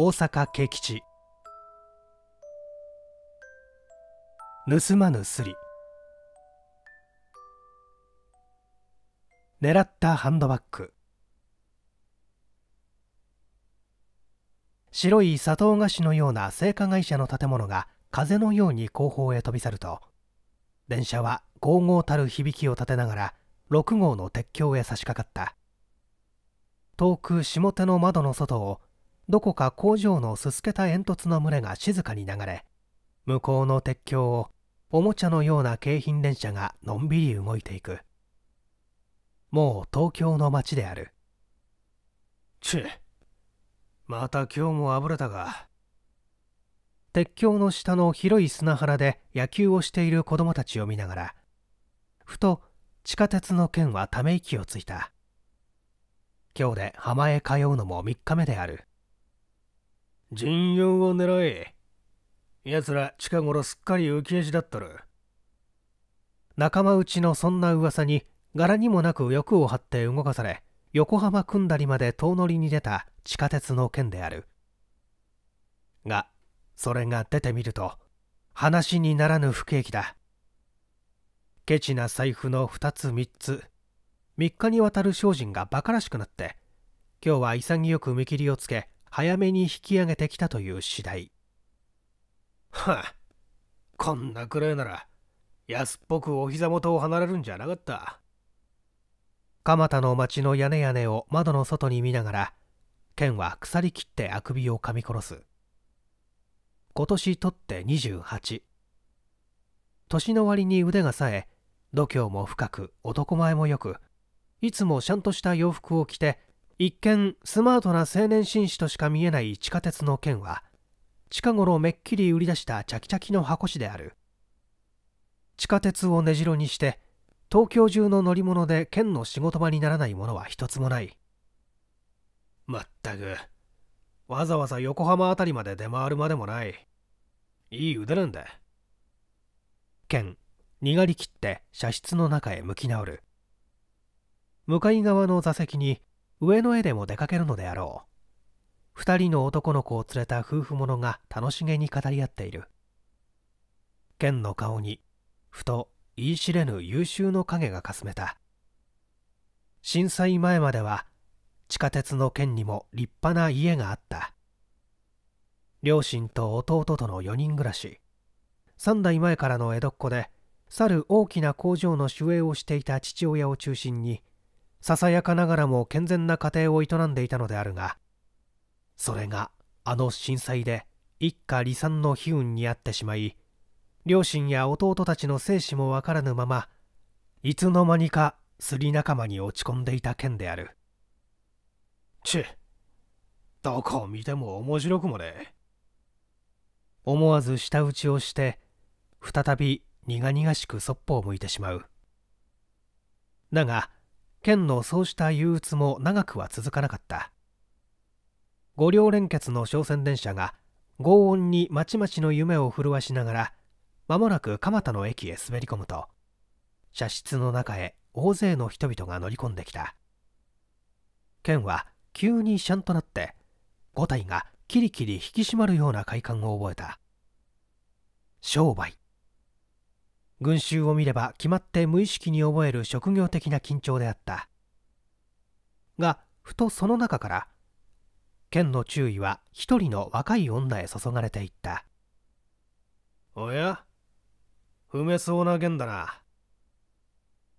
大阪慶吉盗まぬすり狙ったハンドバッグ白い砂糖菓子のような製菓会社の建物が風のように後方へ飛び去ると電車は豪々たる響きを立てながら6号の鉄橋へ差し掛かった遠く下手の窓の外をどこか工場のすすけた煙突の群れが静かに流れ向こうの鉄橋をおもちゃのような京浜電車がのんびり動いていくもう東京の街であるちまた今日もあぶれたが鉄橋の下の広い砂原で野球をしている子供たちを見ながらふと地下鉄の件はため息をついた今日で浜へ通うのも3日目である陣容を狙え。奴ら近頃すっかり浮き足だったる。仲間内のそんな噂に柄にもなく欲を張って動かされ横浜組んだりまで遠乗りに出た地下鉄の件であるがそれが出てみると話にならぬ不景気だケチな財布の2つ3つ3日にわたる精進が馬鹿らしくなって今日は潔く見切りをつけ早めに引き上げてきたという次第はあこんなくらいなら安っぽくお膝元を離れるんじゃなかった蒲田の町の屋根屋根を窓の外に見ながら剣は腐りきってあくびを噛み殺す今年取って28年の割に腕がさえ度胸も深く男前もよくいつもちゃんとした洋服を着て一見スマートな青年紳士としか見えない地下鉄の件は近頃めっきり売り出したチャキチャキの箱子である地下鉄を根城にして東京中の乗り物で県の仕事場にならないものは一つもないまったくわざわざ横浜辺りまで出回るまでもないいい腕なんだ県にがりきって車室の中へ向き直る向かい側の座席に上野へでも出かけるのであろう二人の男の子を連れた夫婦者が楽しげに語り合っている剣の顔にふと言い知れぬ優秀の影がかすめた震災前までは地下鉄の県にも立派な家があった両親と弟との4人暮らし3代前からの江戸っ子で去る大きな工場の守衛をしていた父親を中心にささやかながらも健全な家庭を営んでいたのであるがそれがあの震災で一家離散の悲運にあってしまい両親や弟たちの生死もわからぬままいつの間にかすり仲間に落ち込んでいた件であるちどこを見ても面白くもね思わず舌打ちをして再び苦々しくそっぽを向いてしまうだが県のそうした憂鬱も長くは続かなかった五両連結の商船電車が轟音にまちまちの夢を震わしながら間もなく蒲田の駅へ滑り込むと車室の中へ大勢の人々が乗り込んできた県は急にシャンとなって5体がキリキリ引き締まるような快感を覚えた商売群衆を見れば決まって無意識に覚える職業的な緊張であったがふとその中から剣の注意は一人の若い女へ注がれていったおや踏めそうな剣だな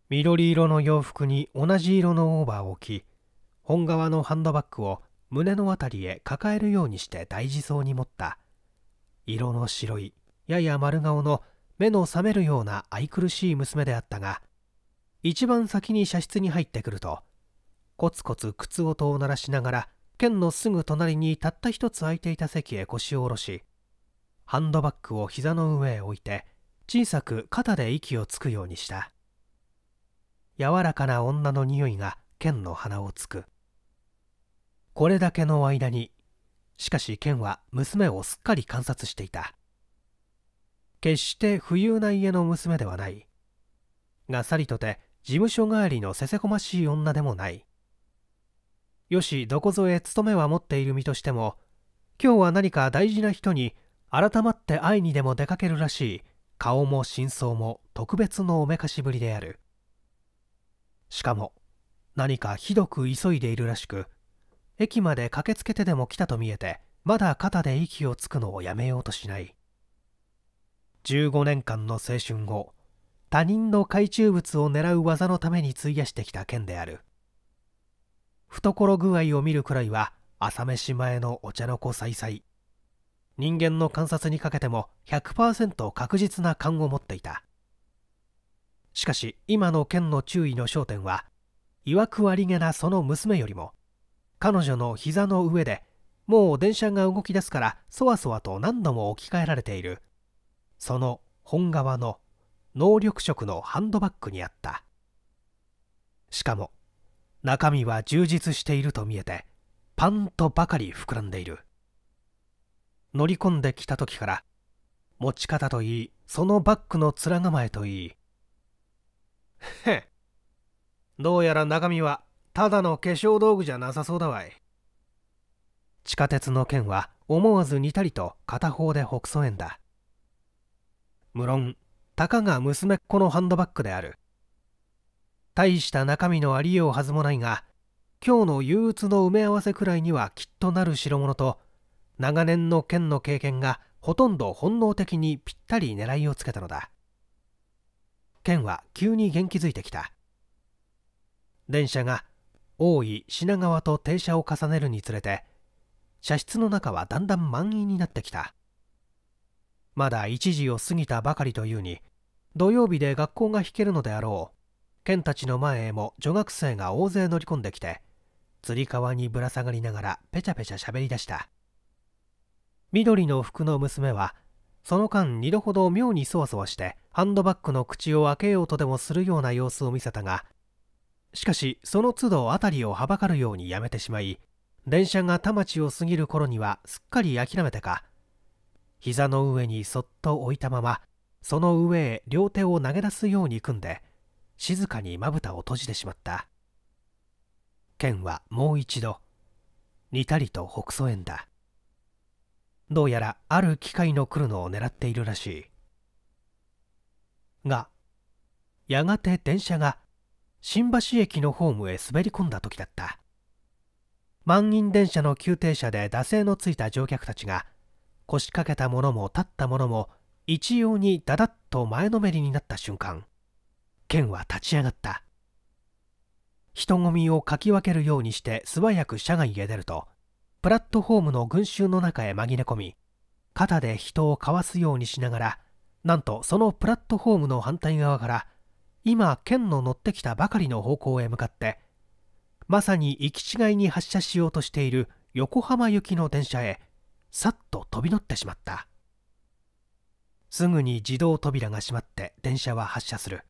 緑色の洋服に同じ色のオーバーを着本革のハンドバッグを胸の辺りへ抱えるようにして大事そうに持った色の白いやや丸顔の目の覚めるような愛くるしい娘であったが一番先に射室に入ってくるとコツコツ靴音を鳴らしながら剣のすぐ隣にたった一つ空いていた席へ腰を下ろしハンドバッグを膝の上へ置いて小さく肩で息をつくようにした柔らかな女の匂いが剣の鼻をつくこれだけの間にしかし剣は娘をすっかり観察していた決して富裕な家の娘ではないがさりとて事務所帰りのせせこましい女でもないよしどこぞへ勤めは持っている身としても今日は何か大事な人に改まって会いにでも出かけるらしい顔も真相も特別のおめかしぶりであるしかも何かひどく急いでいるらしく駅まで駆けつけてでも来たと見えてまだ肩で息をつくのをやめようとしない15年間の青春を他人の懐中物を狙う技のために費やしてきた件である懐具合を見るくらいは朝飯前のお茶の子さいさい人間の観察にかけても100%確実な勘を持っていたしかし今の件の注意の焦点はいわくありげなその娘よりも彼女の膝の上でもう電車が動き出すからそわそわと何度も置き換えられているその本革の能力色のハンドバッグにあったしかも中身は充実していると見えてパンとばかり膨らんでいる乗り込んできた時から持ち方といいそのバッグの面構えといいへっどうやら中身はただの化粧道具じゃなさそうだわい地下鉄の件は思わず似たりと片方で北総園だ無論たかが娘っ子のハンドバッグである大した中身のありようはずもないが今日の憂鬱の埋め合わせくらいにはきっとなる代物と長年の剣の経験がほとんど本能的にぴったり狙いをつけたのだ剣は急に元気づいてきた電車が大井品川と停車を重ねるにつれて車室の中はだんだん満員になってきたまだ1時を過ぎたばかりというに土曜日で学校が引けるのであろうンたちの前へも女学生が大勢乗り込んできてつり革にぶら下がりながらペチャペチャ喋り出した緑の服の娘はその間2度ほど妙にそわそわしてハンドバッグの口を開けようとでもするような様子を見せたがしかしその都度辺りをはばかるようにやめてしまい電車が田町を過ぎる頃にはすっかり諦めてか膝の上にそっと置いたままその上へ両手を投げ出すように組んで静かにまぶたを閉じてしまった剣はもう一度にたりと北曽縁だどうやらある機械の来るのを狙っているらしいがやがて電車が新橋駅のホームへ滑り込んだ時だった満員電車の急停車で惰性のついた乗客たちが腰掛けた者も立った者も一様にだだっと前のめりになった瞬間剣は立ち上がった人混みをかき分けるようにして素早く車外へ出るとプラットホームの群衆の中へ紛れ込み肩で人をかわすようにしながらなんとそのプラットホームの反対側から今剣の乗ってきたばかりの方向へ向かってまさに行き違いに発車しようとしている横浜行きの電車へさっと飛び乗ってしまったすぐに自動扉が閉まって電車は発車する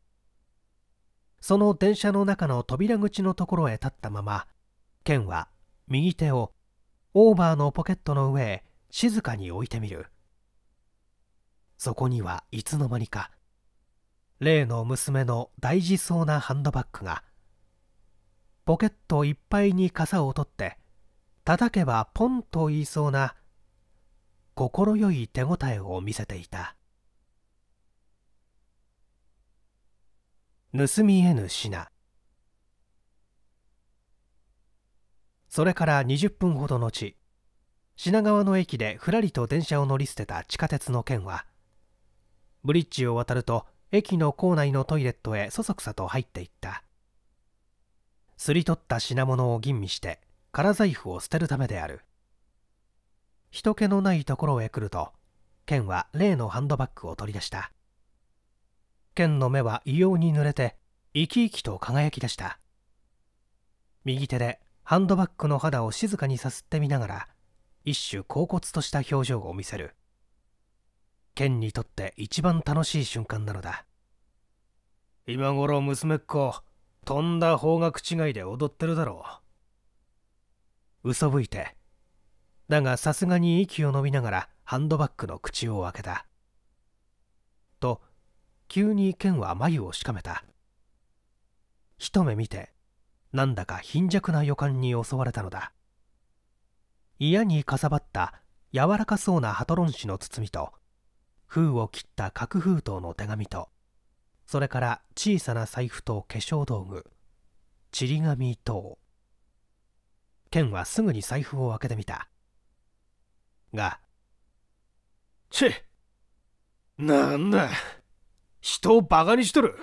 その電車の中の扉口のところへ立ったままケンは右手をオーバーのポケットの上へ静かに置いてみるそこにはいつの間にか例の娘の大事そうなハンドバッグがポケットいっぱいに傘を取って叩けばポンと言いそうな快い手応えを見せていた盗みえぬ品それから20分ほど後品川の駅でふらりと電車を乗り捨てた地下鉄の件はブリッジを渡ると駅の構内のトイレットへそそくさと入っていったすり取った品物を吟味して空財布を捨てるためである人気のないところへ来るとケンは例のハンドバッグを取り出したケンの目は異様に濡れて生き生きと輝き出した右手でハンドバッグの肌を静かにさすってみながら一種恍惚とした表情を見せるケンにとって一番楽しい瞬間なのだ今頃娘っ子とんだ方角違いで踊ってるだろう嘘吹いてだがさすがに息を飲みながらハンドバッグの口を開けたと急にケンは眉をしかめた一目見てなんだか貧弱な予感に襲われたのだ嫌にかさばった柔らかそうなハトロン紙の包みと封を切った角封筒の手紙とそれから小さな財布と化粧道具ちり紙等ケンはすぐに財布を開けてみたが。ちなんだ人をバカにしとる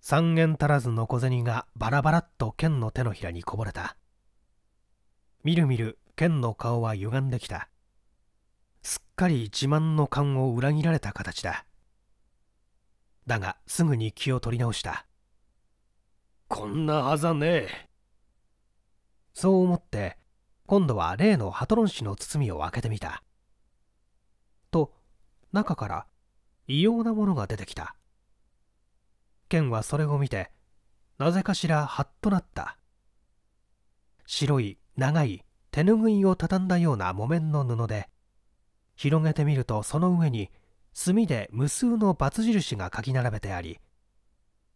三円足らずの小銭がバラバラっと剣の手のひらにこぼれたみるみる剣の顔は歪んできたすっかり自慢の勘を裏切られた形だだがすぐに気を取り直したこんなはずはねえそう思って今度は例のハトロン紙の包みを開けてみたと中から異様なものが出てきたケンはそれを見てなぜかしらハッとなった白い長い手ぬぐいを畳んだような木綿の布で広げてみるとその上に墨で無数の×印が書き並べてあり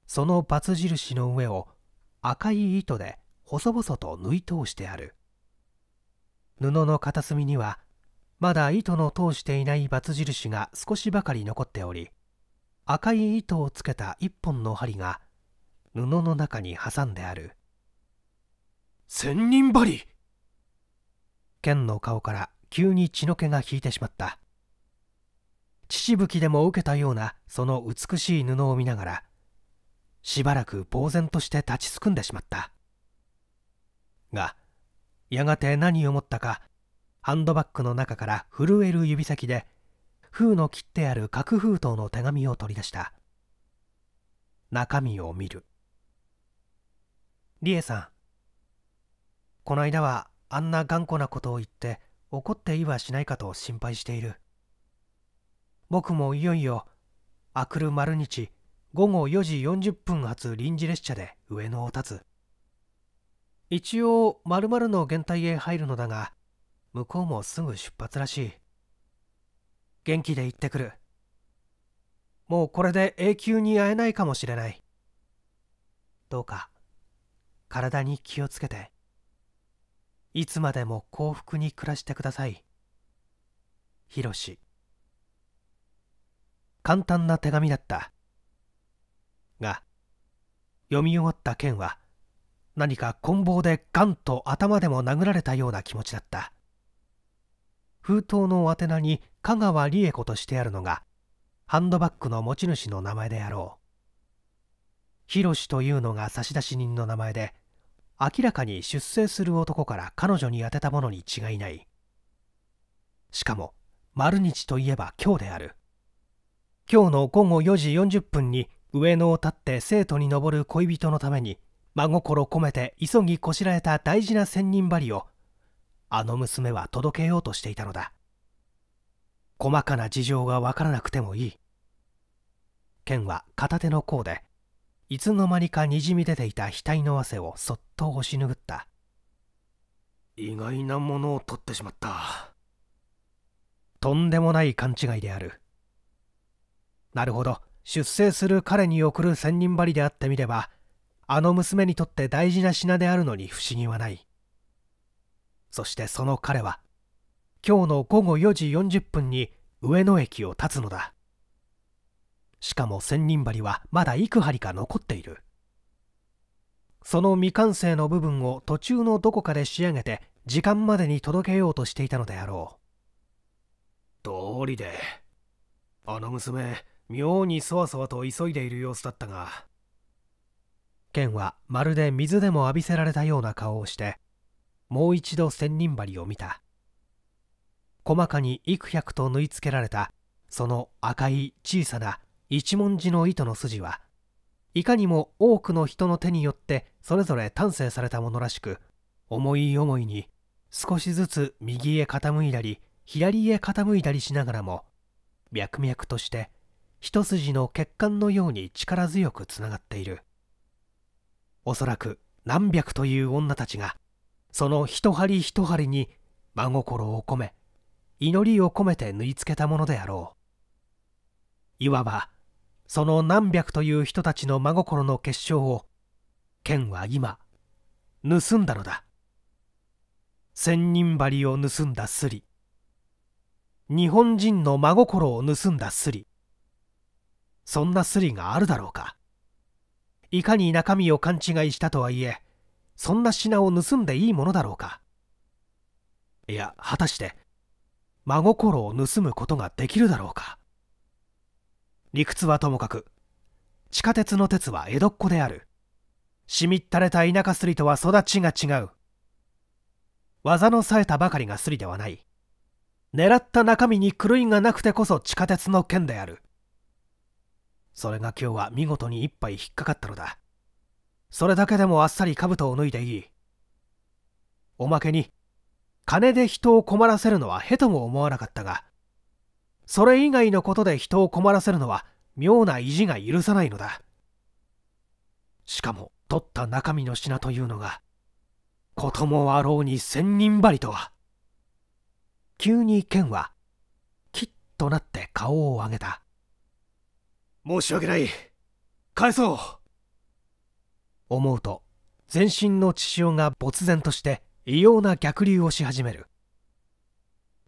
その×印の上を赤い糸で細々と縫い通してある布の片隅にはまだ糸の通していないバツ印が少しばかり残っており赤い糸をつけた一本の針が布の中に挟んである千人針剣の顔から急に血の気が引いてしまった父吹きでも受けたようなその美しい布を見ながらしばらく呆然として立ちすくんでしまったがやがて何を思ったかハンドバッグの中から震える指先で封の切ってある角封筒の手紙を取り出した中身を見る理恵さんこの間はあんな頑固なことを言って怒っていはしないかと心配している僕もいよいよあくる丸日午後4時40分発臨時列車で上野を立つ一応まるの原体へ入るのだが向こうもすぐ出発らしい元気で行ってくるもうこれで永久に会えないかもしれないどうか体に気をつけていつまでも幸福に暮らしてくださいひろし簡単な手紙だったが読み終わった件は「何か棍棒でガンと頭でも殴られたような気持ちだった封筒の宛名に香川理恵子としてあるのがハンドバッグの持ち主の名前であろうヒロというのが差出人の名前で明らかに出征する男から彼女に宛てたものに違いないしかも丸日といえば今日である今日の午後4時40分に上野を立って生徒に登る恋人のために真心込めて急ぎこしらえた大事な千人針をあの娘は届けようとしていたのだ細かな事情がわからなくてもいい剣は片手の甲でいつの間にかにじみ出ていた額の汗をそっと押し拭った意外なものを取ってしまったとんでもない勘違いであるなるほど出征する彼に送る千人針であってみればあの娘にとって大事な品であるのに不思議はないそしてその彼は今日の午後4時40分に上野駅を立つのだしかも千人針はまだ幾針か残っているその未完成の部分を途中のどこかで仕上げて時間までに届けようとしていたのであろうどうりであの娘妙にそわそわと急いでいる様子だったが剣はまるで水でも浴びせられたような顔をしてもう一度千人針を見た細かに幾百と縫い付けられたその赤い小さな一文字の糸の筋はいかにも多くの人の手によってそれぞれ丹精されたものらしく思い思いに少しずつ右へ傾いたり左へ傾いたりしながらも脈々として一筋の血管のように力強くつながっているおそらく何百という女たちがその一針一針に真心を込め祈りを込めて縫い付けたものであろういわばその何百という人たちの真心の結晶を剣は今盗んだのだ千人針を盗んだすり日本人の真心を盗んだすりそんなすりがあるだろうかいかに中身を勘違いしたとはいえそんな品を盗んでいいものだろうかいや果たして真心を盗むことができるだろうか理屈はともかく地下鉄の鉄は江戸っ子であるしみったれた田舎すりとは育ちが違う技の冴えたばかりがすりではない狙った中身に狂いがなくてこそ地下鉄の剣であるそれが今日は見事に一杯引っかかったのだそれだけでもあっさり兜を脱いでいいおまけに金で人を困らせるのはへとも思わなかったがそれ以外のことで人を困らせるのは妙な意地が許さないのだしかも取った中身の品というのがこともあろうに千人針とは急に剣はきっとなって顔を上げた申し訳ない返そう思うと全身の血潮が没然として異様な逆流をし始める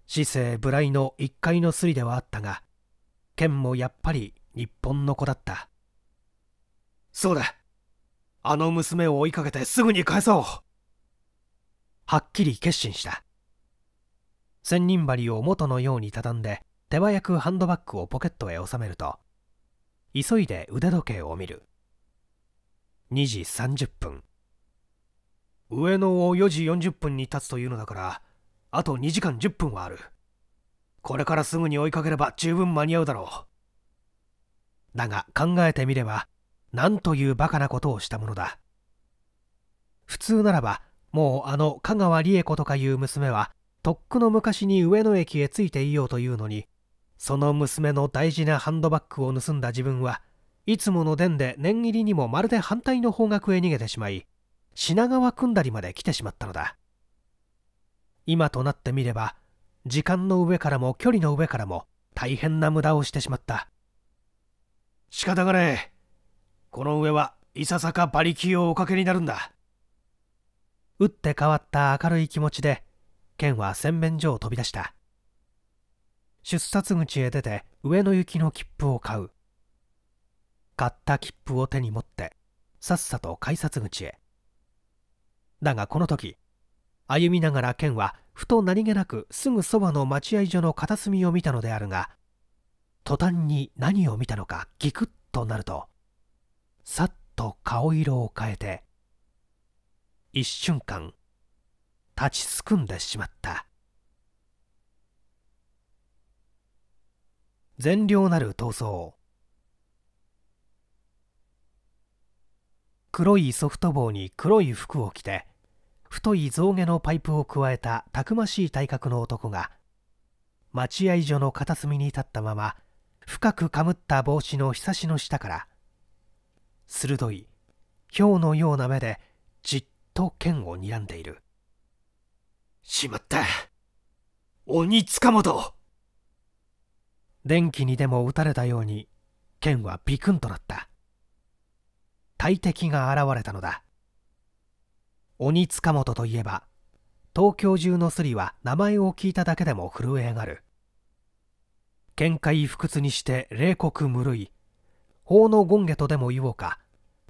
市政ライの1階のすりではあったが剣もやっぱり日本の子だったそうだあの娘を追いかけてすぐに返そうはっきり決心した千人針を元のように畳んで手早くハンドバッグをポケットへ収めると急いで腕時計を見る2時30分上野を4時40分に立つというのだからあと2時間10分はあるこれからすぐに追いかければ十分間に合うだろうだが考えてみれば何というバカなことをしたものだ普通ならばもうあの香川理恵子とかいう娘はとっくの昔に上野駅へ着いていようというのにその娘の大事なハンドバッグを盗んだ自分はいつもの伝で念入りにもまるで反対の方角へ逃げてしまい品川くんだりまで来てしまったのだ今となってみれば時間の上からも距離の上からも大変な無駄をしてしまった仕方がねえこの上はいささか馬力をおかけになるんだ打って変わった明るい気持ちで剣は洗面所を飛び出した出札口へ出て上野行きの切符を買う買った切符を手に持ってさっさと改札口へだがこの時歩みながら剣はふと何気なくすぐそばの待合所の片隅を見たのであるが途端に何を見たのかギクッとなるとさっと顔色を変えて一瞬間立ちすくんでしまった善良なる闘争黒いソフト帽に黒い服を着て太い象牙のパイプをくわえたたくましい体格の男が待合所の片隅に立ったまま深くかむった帽子のひさしの下から鋭いひょうのような目でじっと剣を睨んでいるしまった鬼塚本電気にでも打たれたように剣はビクンとなった大敵が現れたのだ鬼塚本といえば東京中のスリは名前を聞いただけでも震え上がる見解不屈にして冷酷無類法の権下とでも言おうか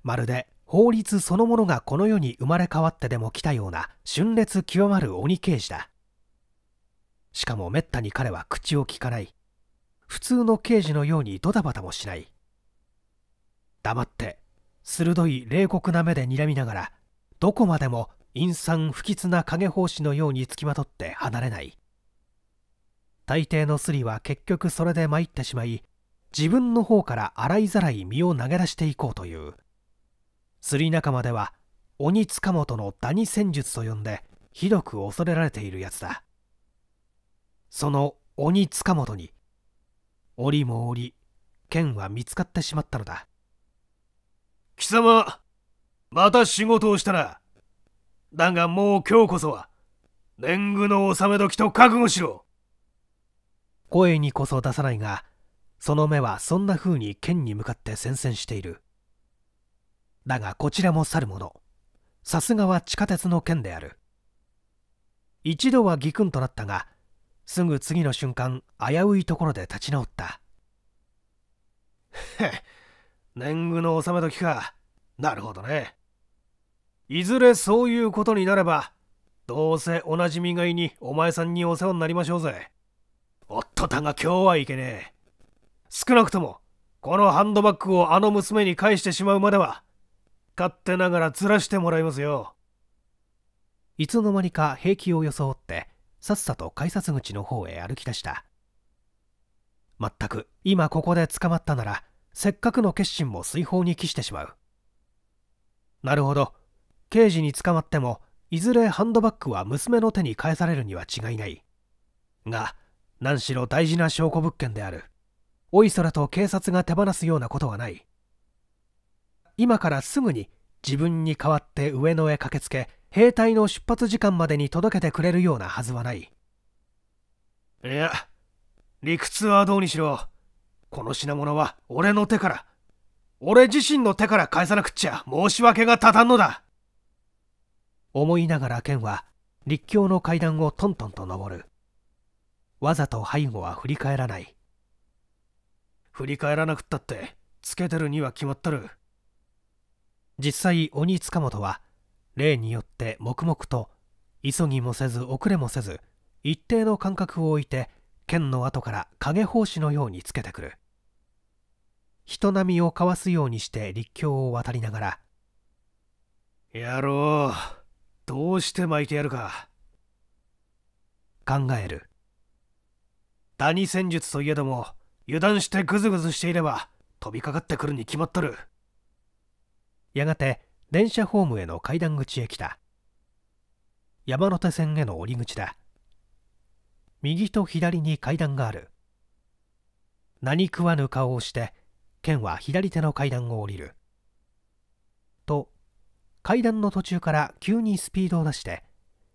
まるで法律そのものがこの世に生まれ変わってでも来たような峻烈極まる鬼刑事だしかもめったに彼は口をきかない普通の刑事のようにドタバタもしない黙って鋭い冷酷な目で睨みながらどこまでも陰惨不吉な影法師のようにつきまとって離れない大抵のスリは結局それで参ってしまい自分の方から洗いざらい身を投げ出していこうというスリ仲間では鬼塚本のダニ戦術と呼んでひどく恐れられているやつだその鬼塚本に折も折剣は見つかってしまったのだ貴様また仕事をしたらだがもう今日こそは年貢の納め時と覚悟しろ声にこそ出さないがその目はそんな風に剣に向かって宣戦しているだがこちらも去るものさすがは地下鉄の剣である一度はギクンとなったがすぐ次の瞬間危ういところで立ち直ったへ 年貢の納め時かなるほどねいずれそういうことになればどうせ同じ身がいにお前さんにお世話になりましょうぜおっとたが今日はいけねえ少なくともこのハンドバッグをあの娘に返してしまうまでは勝手ながらずらしてもらいますよいつの間にか平気を装ってさっさと改札口の方へ歩き出したまったく今ここで捕まったならせっかくの決心も水泡に帰してしまうなるほど刑事に捕まってもいずれハンドバッグは娘の手に返されるには違いないが何しろ大事な証拠物件であるおいそらと警察が手放すようなことはない今からすぐに自分に代わって上野へ駆けつけ兵隊の出発時間までに届けてくれるようなはずはないいや理屈はどうにしろこの品物は俺の手から俺自身の手から返さなくっちゃ申し訳が立たんのだ思いながら剣は立教の階段をトントンと登るわざと背後は振り返らない振り返らなくったってつけてるには決まったる実際鬼塚本は例によって黙々と急ぎもせず遅れもせず一定の間隔を置いて剣の後から影法師のようにつけてくる人波をかわすようにして陸橋を渡りながら「ろうどうして巻いてやるか」考える谷戦術といえども油断してグズグズしていれば飛びかかってくるに決まっとるやがて電車ホームへの階段口へ来た山手線への降り口だ右と左に階段がある何食わぬ顔をして剣は左手の階段を降りると階段の途中から急にスピードを出して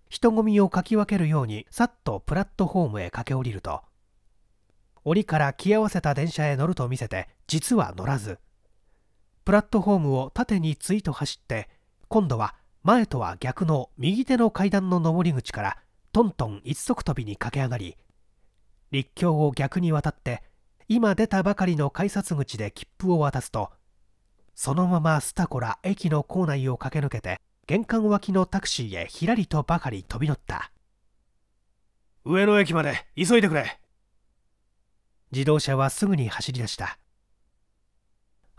人混みをかき分けるようにさっとプラットホームへ駆け下りると檻から着合わせた電車へ乗ると見せて実は乗らずプラットホームを縦についと走って今度は前とは逆の右手の階段の上り口からトントン一足飛びに駆け上がり陸橋を逆に渡って今出たばかりの改札口で切符を渡すとそのままスタコラ駅の構内を駆け抜けて玄関脇のタクシーへひらりとばかり飛び乗った上野駅まで急いでくれ自動車はすぐに走り出した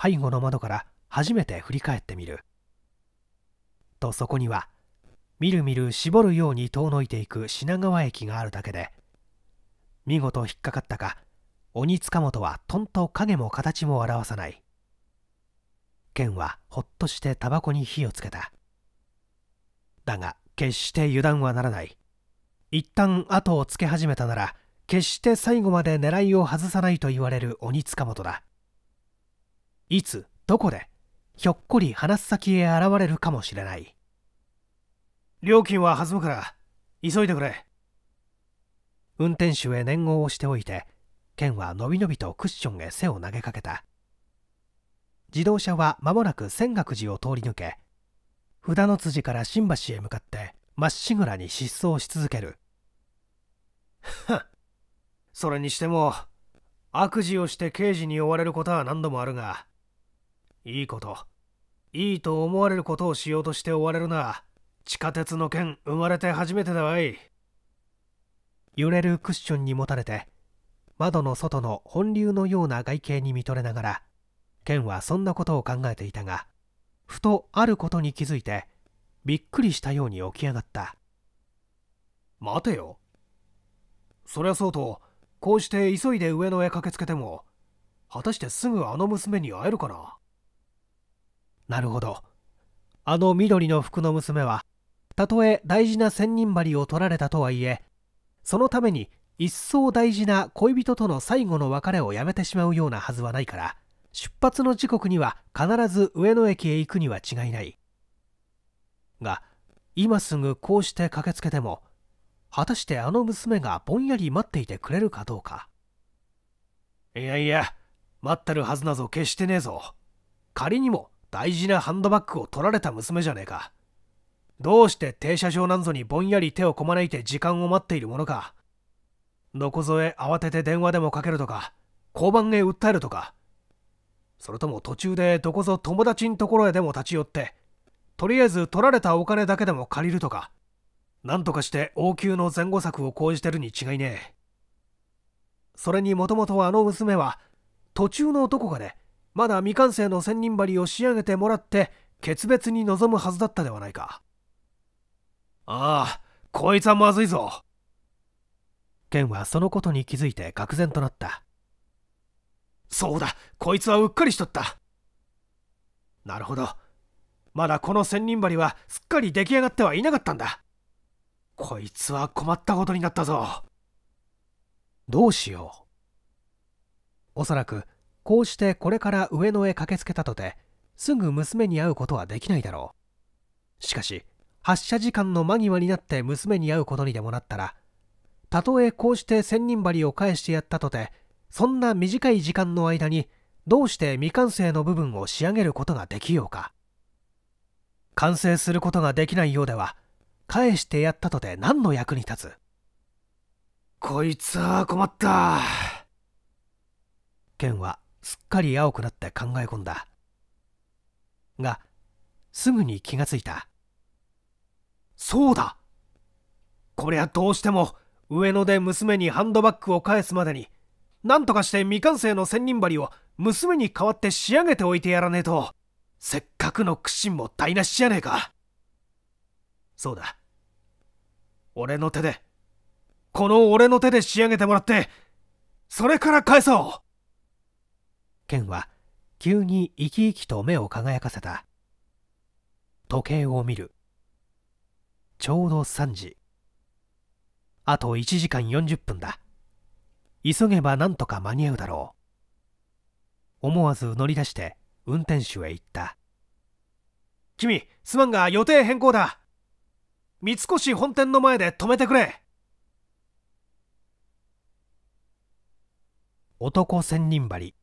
背後の窓から初めて振り返ってみるとそこにはみるみる絞るように遠のいていく品川駅があるだけで見事引っかかったか鬼塚本はとんと影も形も表さない剣はほっとしてタバコに火をつけただが決して油断はならない一旦後をつけ始めたなら決して最後まで狙いを外さないと言われる鬼塚本だいつどこでひょっこり話す先へ現れるかもしれない料金は弾むから急いでくれ運転手へ念を押しておいてケンはのびのびとクッションへ背を投げかけた自動車は間もなく泉岳寺を通り抜け札の辻から新橋へ向かってまっしぐらに失踪し続けるはっそれにしても悪事をして刑事に追われることは何度もあるがいいこと。いいと思われることをしようとして追われるな。地下鉄の件、生まれて初めてだわい。揺れるクッションにもたれて、窓の外の本流のような外形に見とれながら、ケンはそんなことを考えていたが、ふとあることに気づいて、びっくりしたように起き上がった。待てよ。そりゃそうと、こうして急いで上野へ駆けつけても、果たしてすぐあの娘に会えるかななるほどあの緑の服の娘はたとえ大事な千人針を取られたとはいえそのために一層大事な恋人との最後の別れをやめてしまうようなはずはないから出発の時刻には必ず上野駅へ行くには違いないが今すぐこうして駆けつけても果たしてあの娘がぼんやり待っていてくれるかどうかいやいや待ってるはずなぞ決してねえぞ仮にも大事なハンドバッグを取られた娘じゃねえかどうして停車場なんぞにぼんやり手をこまねいて時間を待っているものかどこぞへ慌てて電話でもかけるとか交番へ訴えるとかそれとも途中でどこぞ友達んところへでも立ち寄ってとりあえず取られたお金だけでも借りるとか何とかして応急の前後策を講じてるに違いねえそれにもともとあの娘は途中のどこかでまだ未完成の千人針を仕上げてもらって決別に臨むはずだったではないかああこいつはまずいぞケンはそのことに気づいて愕然となったそうだこいつはうっかりしとったなるほどまだこの千人針はすっかり出来上がってはいなかったんだこいつは困ったことになったぞどうしようおそらくこうしてこれから上野へ駆けつけたとてすぐ娘に会うことはできないだろうしかし発射時間の間際になって娘に会うことにでもなったらたとえこうして千人針を返してやったとてそんな短い時間の間にどうして未完成の部分を仕上げることができようか完成することができないようでは返してやったとて何の役に立つこいつは困った剣はすっかり青くなって考え込んだがすぐに気がついたそうだこりゃどうしても上野で娘にハンドバッグを返すまでになんとかして未完成の千人針を娘に代わって仕上げておいてやらねえとせっかくの苦心も台無しじゃねえかそうだ俺の手でこの俺の手で仕上げてもらってそれから返そう健は急に生き生きと目を輝かせた時計を見るちょうど3時あと1時間40分だ急げばなんとか間に合うだろう思わず乗り出して運転手へ行った君すまんが予定変更だ三越本店の前で止めてくれ男千人針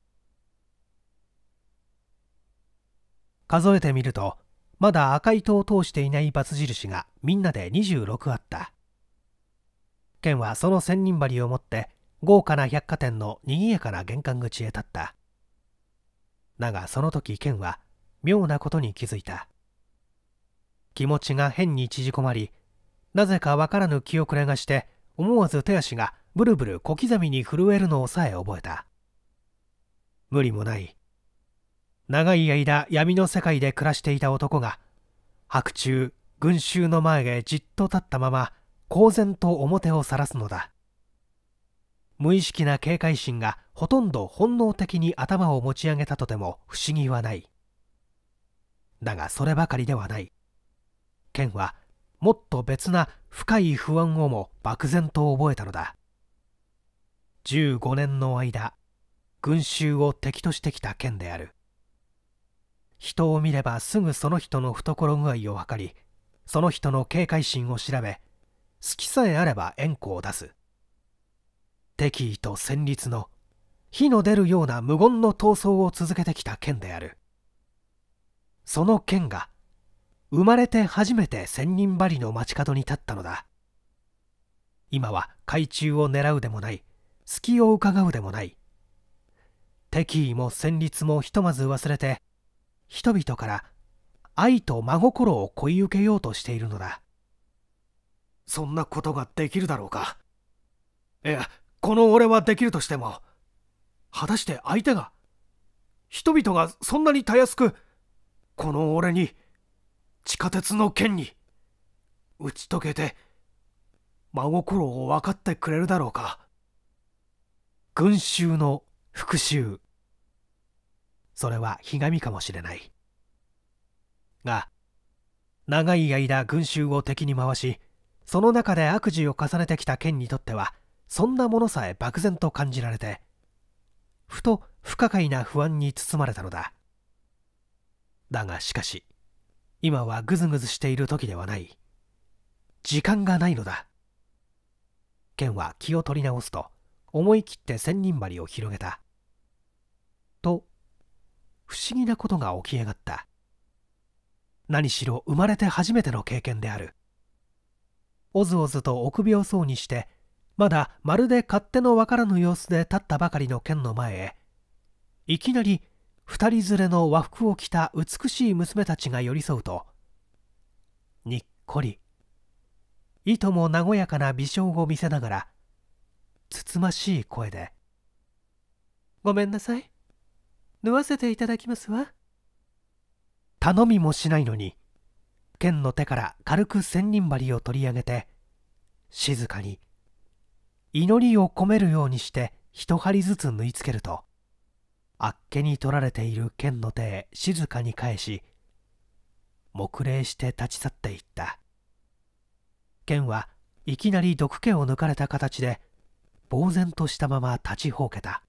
数えてみるとまだ赤い糸を通していないバツ印がみんなで26あったケンはその千人針を持って豪華な百貨店の賑やかな玄関口へ立っただがその時ケンは妙なことに気づいた気持ちが変に縮こまりなぜかわからぬ気遅れがして思わず手足がブルブル小刻みに震えるのをさえ覚えた無理もない長い間闇の世界で暮らしていた男が白昼群衆の前へじっと立ったまま公然と表を晒すのだ無意識な警戒心がほとんど本能的に頭を持ち上げたとても不思議はないだがそればかりではないケンはもっと別な深い不安をも漠然と覚えたのだ15年の間群衆を敵としてきた剣である人を見ればすぐその人の懐具合を測りその人の警戒心を調べ隙さえあれば円弧を出す敵意と戦慄の火の出るような無言の闘争を続けてきた剣であるその剣が生まれて初めて千人針の街角に立ったのだ今は海中を狙うでもない隙をうかがうでもない敵意も戦慄もひとまず忘れて人々から愛と真心をこい受けようとしているのだそんなことができるだろうかいやこの俺はできるとしても果たして相手が人々がそんなにたやすくこの俺に地下鉄の剣に打ち解けて真心を分かってくれるだろうか群衆の復讐それはひがみかもしれないが長い間群衆を敵に回しその中で悪事を重ねてきた剣にとってはそんなものさえ漠然と感じられてふと不可解な不安に包まれたのだだがしかし今はぐずぐずしている時ではない時間がないのだ剣は気を取り直すと思い切って千人針を広げた不思議なことが起き上がった何しろ生まれて初めての経験であるおずおずと臆病そうにしてまだまるで勝手のわからぬ様子で立ったばかりの剣の前へいきなり二人連れの和服を着た美しい娘たちが寄り添うとにっこりいとも和やかな微笑を見せながらつつましい声で「ごめんなさい縫わせていただきますわ頼みもしないのに剣の手から軽く千人針を取り上げて静かに祈りを込めるようにして一針ずつ縫い付けるとあっけに取られている剣の手へ静かに返し黙礼して立ち去っていった剣はいきなり毒気を抜かれた形で呆然としたまま立ちほうけた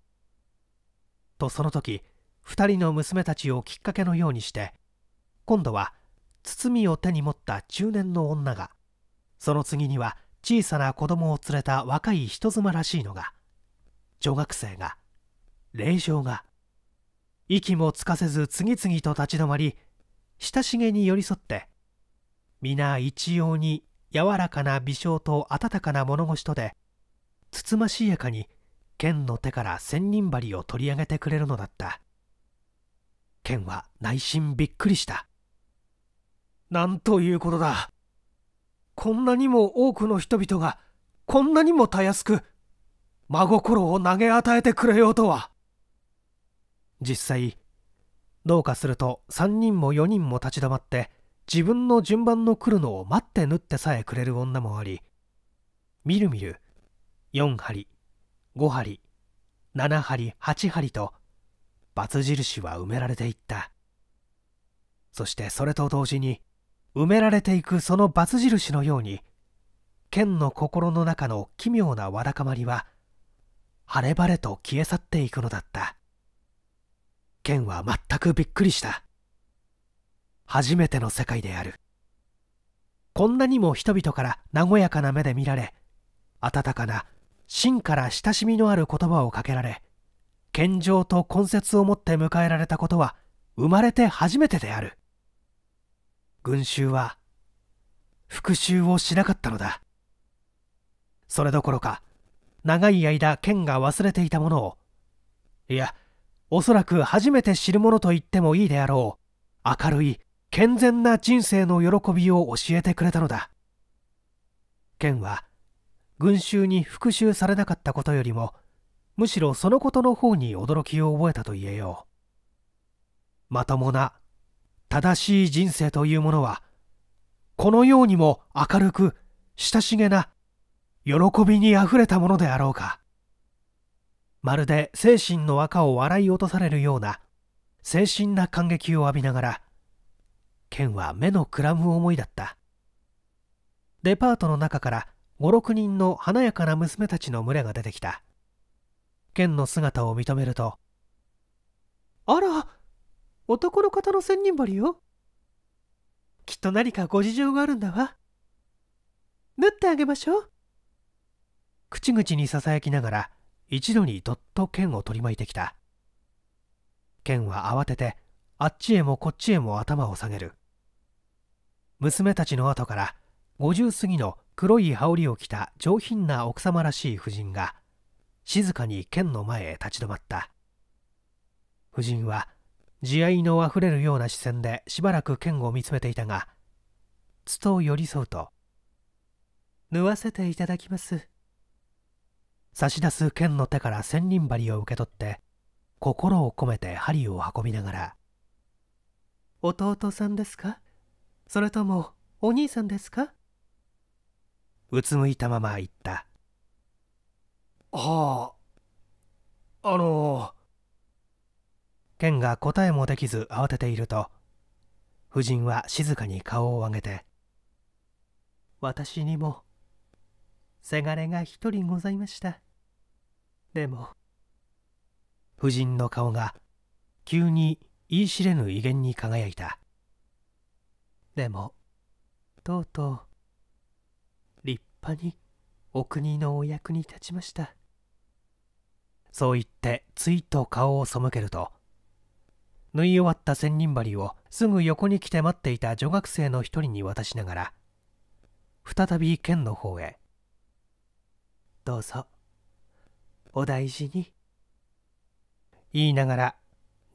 とその時2人の娘たちをきっかけのようにして今度は包みを手に持った中年の女がその次には小さな子供を連れた若い人妻らしいのが女学生が霊場が息もつかせず次々と立ち止まり親しげに寄り添って皆一様に柔らかな微笑と温かな物腰とでつつましやかに剣の手から千人針を取り上げてくれるのだった健は内心びっくりしたなんということだこんなにも多くの人々がこんなにもたやすく真心を投げ与えてくれようとは実際どうかすると3人も4人も立ち止まって自分の順番の来るのを待って縫ってさえくれる女もありみるみる4針5針7針8針とツ印は埋められていったそしてそれと同時に埋められていくその×印のように剣の心の中の奇妙なわだかまりは晴れ晴れと消え去っていくのだった剣は全くびっくりした初めての世界であるこんなにも人々から和やかな目で見られ温かな真から親しみのある言葉をかけられ献上と根節をもって迎えられたことは生まれて初めてである群衆は復讐をしなかったのだそれどころか長い間剣が忘れていたものをいやおそらく初めて知るものと言ってもいいであろう明るい健全な人生の喜びを教えてくれたのだ剣は群衆に復讐されなかったことよりも「むしろそのことの方に驚きを覚えたと言えようまともな正しい人生というものはこのようにも明るく親しげな喜びにあふれたものであろうかまるで精神の和歌を笑い落とされるような精神な感激を浴びながらケンは目のくらむ思いだったデパートの中から56人の華やかな娘たちの群れが出てきた剣の姿を認めるとあら男の方の千人針よきっと何かご事情があるんだわ縫ってあげましょう口々にささやきながら一度にどっと剣を取り巻いてきた剣は慌ててあっちへもこっちへも頭を下げる娘たちの後から50過ぎの黒い羽織を着た上品な奥様らしい婦人が静かに剣の前へ立ち止まった夫人は慈愛のあふれるような視線でしばらく剣を見つめていたがつと寄り添うと「縫わせていただきます」差し出す剣の手から千人針を受け取って心を込めて針を運びながら「弟さんですかそれともお兄さんですか?」うつむいたまま言ったはああのケンが答えもできず慌てていると夫人は静かに顔を上げて「私にもせがれが一人ございました」でも夫人の顔が急に言い知れぬ威厳に輝いたでもとうとう立派にお国のお役に立ちましたそう言ってついと顔を背けると縫い終わった千人針をすぐ横に来て待っていた女学生の一人に渡しながら再び剣の方へ「どうぞお大事に」言いながら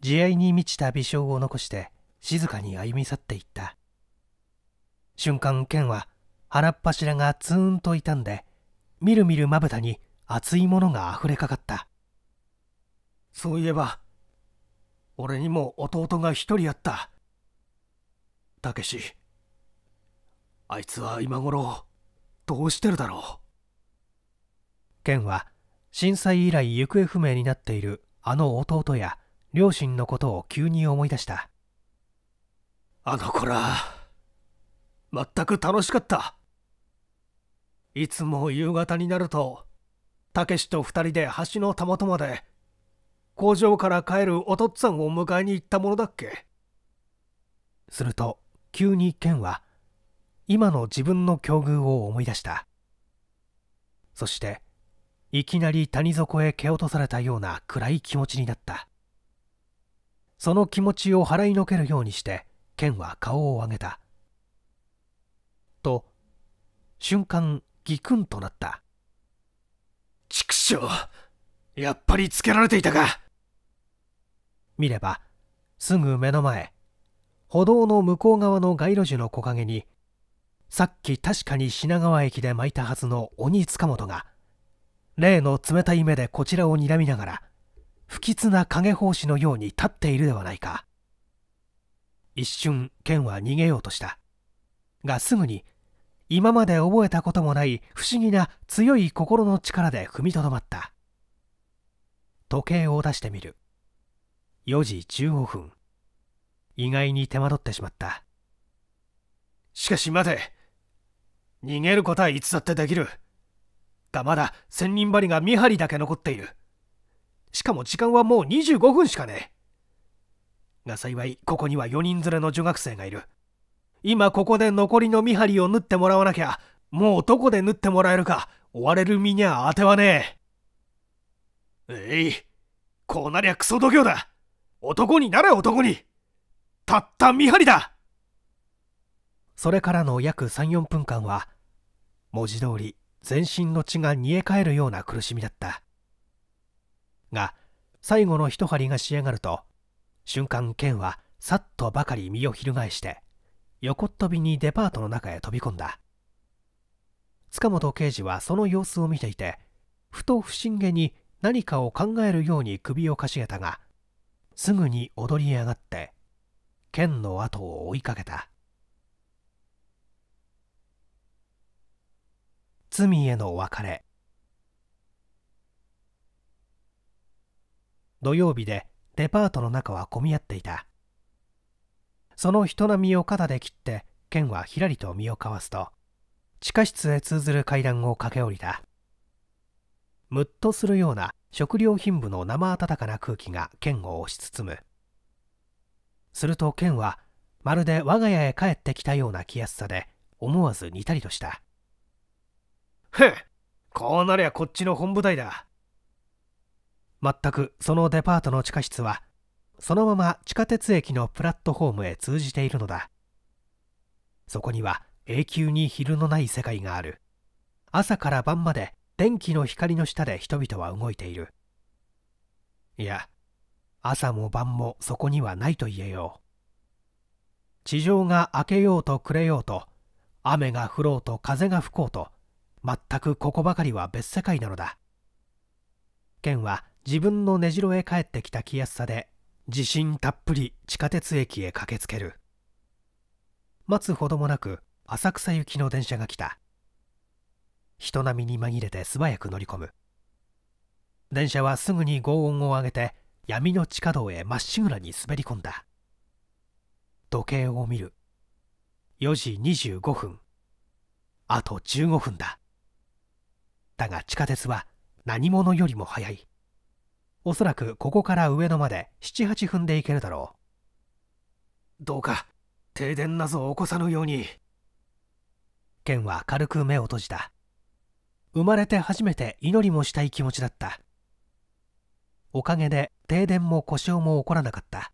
慈愛に満ちた微笑を残して静かに歩み去っていった瞬間剣は鼻っ柱がツーンと傷んでみるみるまぶたに熱いものがあふれかかったそういえば俺にも弟が一人あったたけしあいつは今頃どうしてるだろうンは震災以来行方不明になっているあの弟や両親のことを急に思い出したあの子ら全く楽しかったいつも夕方になるとたけしと2人で橋のたもとまで工場から帰るお父っつぁんを迎えに行ったものだっけすると急にケンは今の自分の境遇を思い出したそしていきなり谷底へ蹴落とされたような暗い気持ちになったその気持ちを払いのけるようにしてケンは顔を上げたと瞬間ギクンとなった畜生やっぱりつけられていたか見ればすぐ目の前歩道の向こう側の街路樹の木陰にさっき確かに品川駅で巻いたはずの鬼塚本が例の冷たい目でこちらを睨みながら不吉な影法師のように立っているではないか一瞬剣は逃げようとしたがすぐに今まで覚えたこともない不思議な強い心の力で踏みとどまった時計を出してみる4時15分意外に手間取ってしまったしかし待て逃げることはいつだってできるがまだ千人針が見張りだけ残っているしかも時間はもう25分しかねえが幸いここには4人連れの女学生がいる今ここで残りの見張りを縫ってもらわなきゃもうどこで縫ってもらえるか追われる身には当てはねええいこうなりゃクソ度胸だ男になれ男にたった見張りだそれからの約34分間は文字通り全身の血が煮え返るような苦しみだったが最後の一針が仕上がると瞬間剣はさっとばかり身を翻して横っ飛びにデパートの中へ飛び込んだ塚本刑事はその様子を見ていてふと不審げに何かを考えるように首をかしげたがすぐに踊り上がって剣の後を追いかけた罪への別れ土曜日でデパートの中は混み合っていたその人波を肩で切って剣はひらりと身をかわすと地下室へ通ずる階段を駆け下りたムッとするような食料品部の生温かな空気が剣を押し包むすると剣はまるで我が家へ帰ってきたような気安さで思わず似たりとしたふんこうなりゃこっちの本部隊だ全くそのデパートの地下室はそのまま地下鉄駅のプラットホームへ通じているのだそこには永久に昼のない世界がある朝から晩まで電気の光の下で人々は動いているいや朝も晩もそこにはないと言えよう地上が明けようと暮れようと雨が降ろうと風が吹こうと全くここばかりは別世界なのだケは自分の根城へ帰ってきた気安さで自信たっぷり地下鉄駅へ駆けつける待つほどもなく浅草行きの電車が来た人波に紛れて素早く乗り込む電車はすぐに轟音を上げて闇の地下道へまっしぐらに滑り込んだ時計を見る4時25分あと15分だだが地下鉄は何者よりも早いおそらくここから上野まで78分で行けるだろうどうか停電なぞを起こさぬようにケンは軽く目を閉じた生まれて初めて祈りもしたい気持ちだったおかげで停電も故障も起こらなかった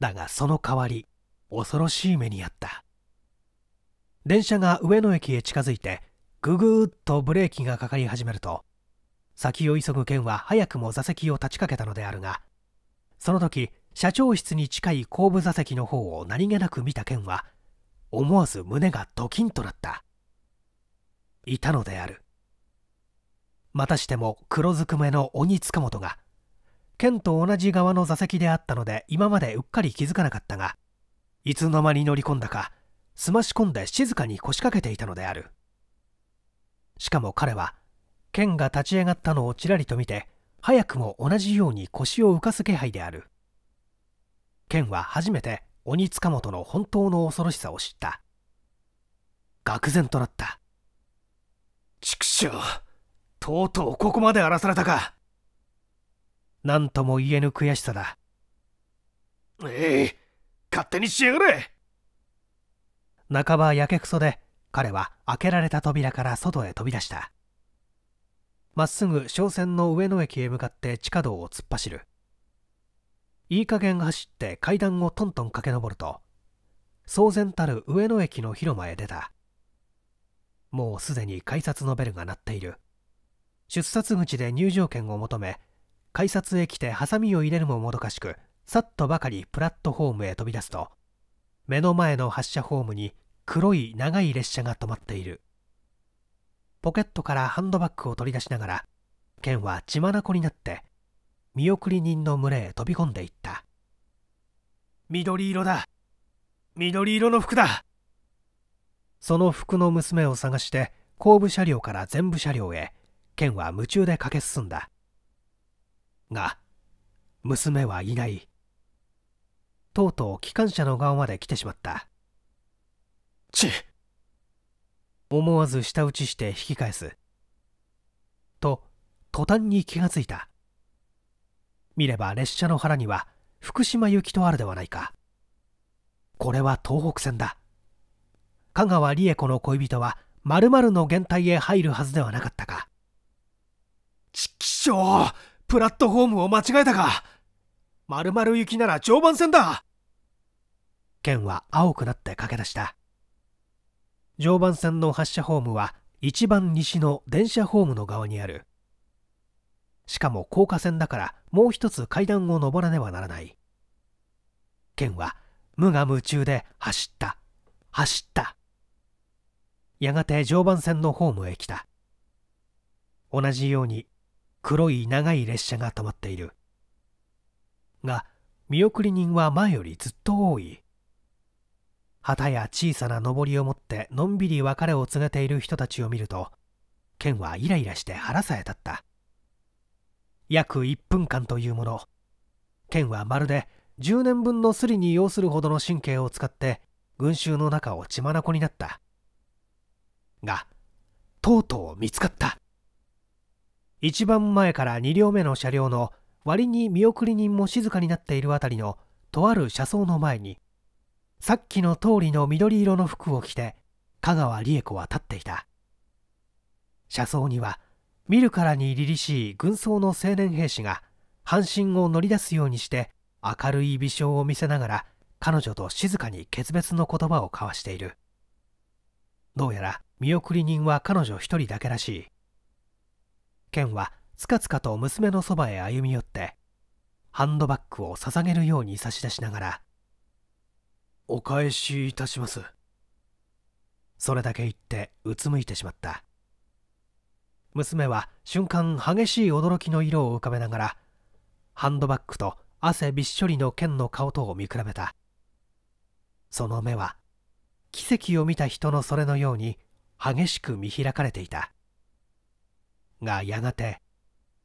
だがその代わり恐ろしい目にあった電車が上野駅へ近づいてぐぐーっとブレーキがかかり始めると先を急ぐ剣は早くも座席を立ちかけたのであるがその時社長室に近い後部座席の方を何気なく見た剣は思わず胸がドキンとなったいたのであるまたしても黒ずくめの鬼塚本が剣と同じ側の座席であったので今までうっかり気づかなかったがいつの間に乗り込んだか澄まし込んで静かに腰掛けていたのであるしかも彼は剣が立ち上がったのをちらりと見て早くも同じように腰を浮かす気配である剣は初めて鬼塚本の本当の恐ろしさを知った愕然となった畜生とうとうここまで荒らされたか何とも言えぬ悔しさだええ勝手にしやがれ半ばやけくそで彼は開けられた扉から外へ飛び出したまっすぐ商船の上野駅へ向かって地下道を突っ走るいい加減走って階段をトントン駆け上ると騒然たる上野駅の広間へ出たもうすでに改札のベルが鳴っている出札口で入場券を求め改札へ来てハサミを入れるももどかしくさっとばかりプラットホームへ飛び出すと目の前の発車ホームに黒い長い列車が止まっているポケットからハンドバッグを取り出しながら剣は血眼になって見送り人の群れへ飛び込んでいった緑色だ緑色の服だその服の娘を探して後部車両から全部車両へ剣は夢中で駆け進んだが娘はいないとうとう機関車の側まで来てしまったち思わず舌打ちして引き返すと途端に気がついた見れば列車の腹には福島行きとあるではないかこれは東北線だ香川理恵子の恋人は〇〇の原体へ入るはずではなかったか。ちっきしょうプラットフォームを間違えたか〇〇行きなら常磐線だンは青くなって駆け出した。常磐線の発車ホームは一番西の電車ホームの側にある。しかも高架線だからもう一つ階段を上らねばならない。ンは無我夢中で走った走ったやがて常磐線のホームへ来た同じように黒い長い列車が止まっているが見送り人は前よりずっと多い旗や小さな上りを持ってのんびり別れを告げている人たちを見ると剣はイライラして腹さえ立った約1分間というもの剣はまるで10年分のスリに要するほどの神経を使って群衆の中を血眼になったがとうとう見つかった一番前から2両目の車両の割に見送り人も静かになっている辺りのとある車窓の前にさっきの通りの緑色の服を着て香川理恵子は立っていた車窓には見るからに凛々しい軍装の青年兵士が半身を乗り出すようにして明るい微笑を見せながら彼女と静かに決別の言葉を交わしているどうやら見送り人は彼女一人だけらしいケンはつかつかと娘のそばへ歩み寄ってハンドバッグを捧げるように差し出しながら「お返しいたします」それだけ言ってうつむいてしまった娘は瞬間激しい驚きの色を浮かべながらハンドバッグと汗びっしょりの剣の顔とを見比べたその目は奇跡を見た人のそれのように激しく見開かれていたがやがて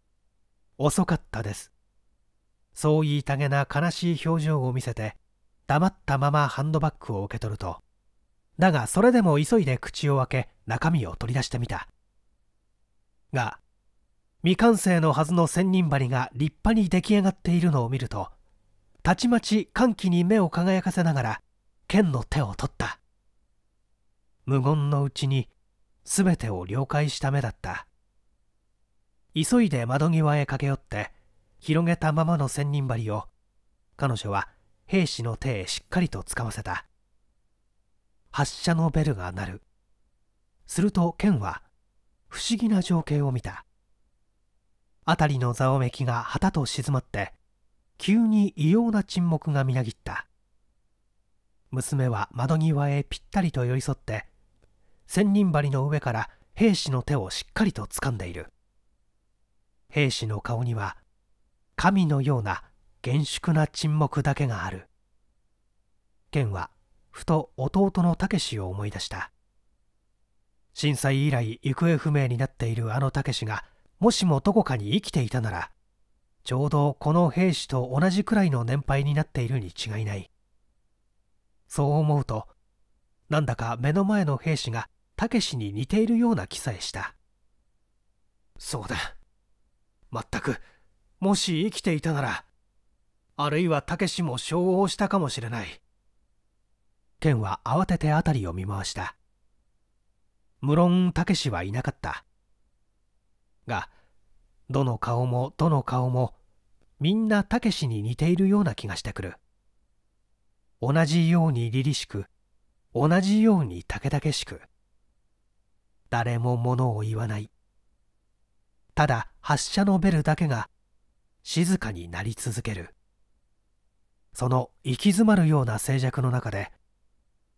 「遅かったです」そう言いたげな悲しい表情を見せて黙ったままハンドバッグを受け取るとだがそれでも急いで口を開け中身を取り出してみたが未完成のはずの千人針が立派に出来上がっているのを見るとたちまち歓喜に目を輝かせながら剣の手を取った無言のうちに全てを了解した目だった急いで窓際へ駆け寄って広げたままの千人針を彼女は兵士の手へしっかりとつかませた発射のベルが鳴るすると剣は不思議な情景を見た辺りのざわめきが旗と静まって急に異様な沈黙がみなぎった娘は窓際へぴったりと寄り添って千人針の上から兵士の手をしっかりと掴んでいる兵士の顔には神のような厳粛な沈黙だけがある剣はふと弟の武志を思い出した震災以来行方不明になっているあの武志がもしもどこかに生きていたならちょうどこの兵士と同じくらいの年配になっているに違いないそう思うとなんだか目の前の兵士がたけしに似ているような気さえしたそうだまったくもし生きていたならあるいはたけしも称応したかもしれないケンは慌てて辺りを見回した無論たけしはいなかったがどの顔もどの顔もみんなたけしに似ているような気がしてくる同じように凛々しく同じようにたけたけしく誰も物を言わないただ発車のベルだけが静かになり続けるその行き詰まるような静寂の中で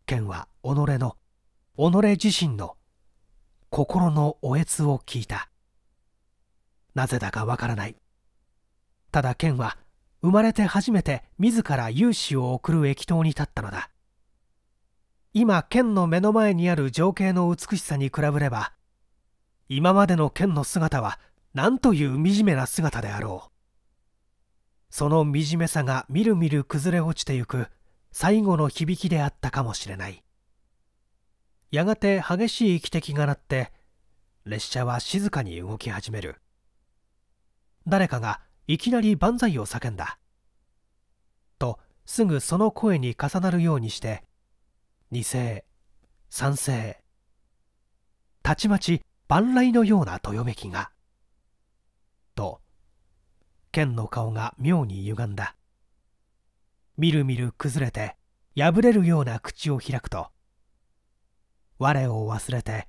剣は己の己自身の心のおえつを聞いたなぜだかわからないただ剣は生まれて初めて自ら勇士を送る駅頭に立ったのだ今剣の目の前にある情景の美しさに比べれば今までの剣の姿は何という惨めな姿であろうその惨めさがみるみる崩れ落ちてゆく最後の響きであったかもしれないやがて激しい汽笛が鳴って列車は静かに動き始める誰かがいきなり万歳を叫んだとすぐその声に重なるようにして二世三世たちまち万来のようなとよめきがと剣の顔が妙に歪んだみるみる崩れて破れるような口を開くと我を忘れて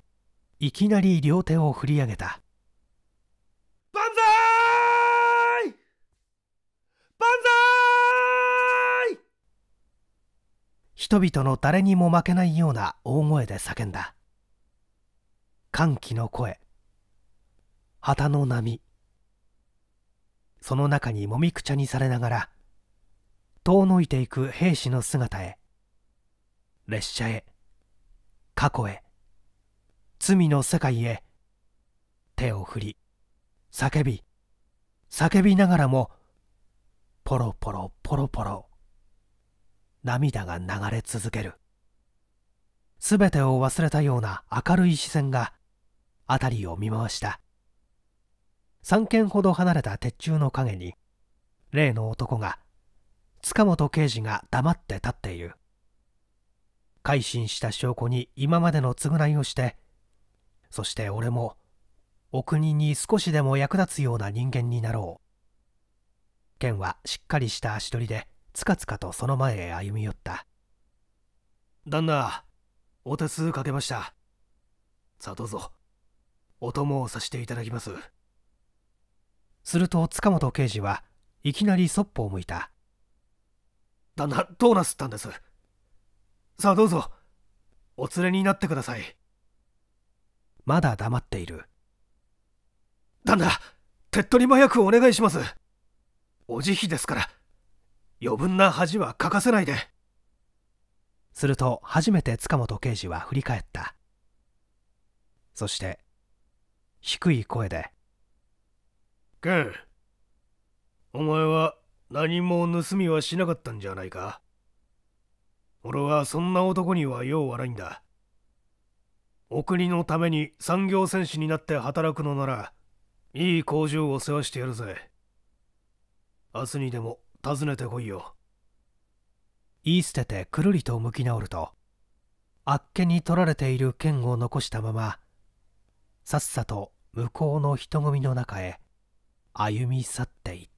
いきなり両手を振り上げた人々の誰にも負けないような大声で叫んだ歓喜の声旗の波その中にもみくちゃにされながら遠のいていく兵士の姿へ列車へ過去へ罪の世界へ手を振り叫び叫びながらもポロポロポロポロ涙が流れ続ける全てを忘れたような明るい視線が辺りを見回した3軒ほど離れた鉄柱の陰に例の男が塚本刑事が黙って立っている改心した証拠に今までの償いをしてそして俺もお国に少しでも役立つような人間になろう剣はしっかりした足取りでつかつかとその前へ歩み寄った旦那お手数かけましたさあどうぞお供をさせていただきますすると塚本刑事はいきなりそっぽを向いた旦那どうなすったんですさあどうぞお連れになってくださいまだ黙っている旦那手っ取り早くお願いしますお慈悲ですから余分な恥は欠かせないで。すると初めて塚本刑事は振り返った。そして、低い声で。ケン、お前は何も盗みはしなかったんじゃないか俺はそんな男には用はないんだ。お国のために産業戦士になって働くのなら、いい工場を世話してやるぜ。明日にでも訪ねてこいよ言い捨ててくるりと向き直るとあっけに取られている剣を残したままさっさと向こうの人混みの中へ歩み去っていった